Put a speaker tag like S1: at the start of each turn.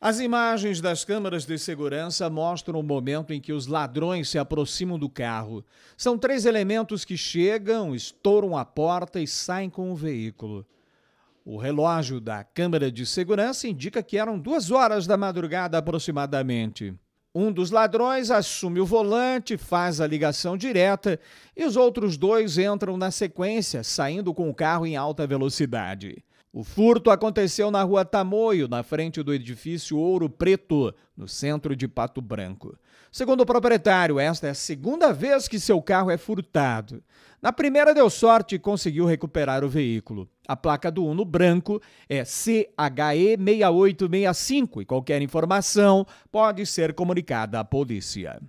S1: As imagens das câmeras de segurança mostram o momento em que os ladrões se aproximam do carro. São três elementos que chegam, estouram a porta e saem com o veículo. O relógio da câmera de segurança indica que eram duas horas da madrugada aproximadamente. Um dos ladrões assume o volante, faz a ligação direta e os outros dois entram na sequência, saindo com o carro em alta velocidade. O furto aconteceu na rua Tamoio, na frente do edifício Ouro Preto, no centro de Pato Branco. Segundo o proprietário, esta é a segunda vez que seu carro é furtado. Na primeira deu sorte e conseguiu recuperar o veículo. A placa do Uno branco é CHE6865 e qualquer informação pode ser comunicada à polícia.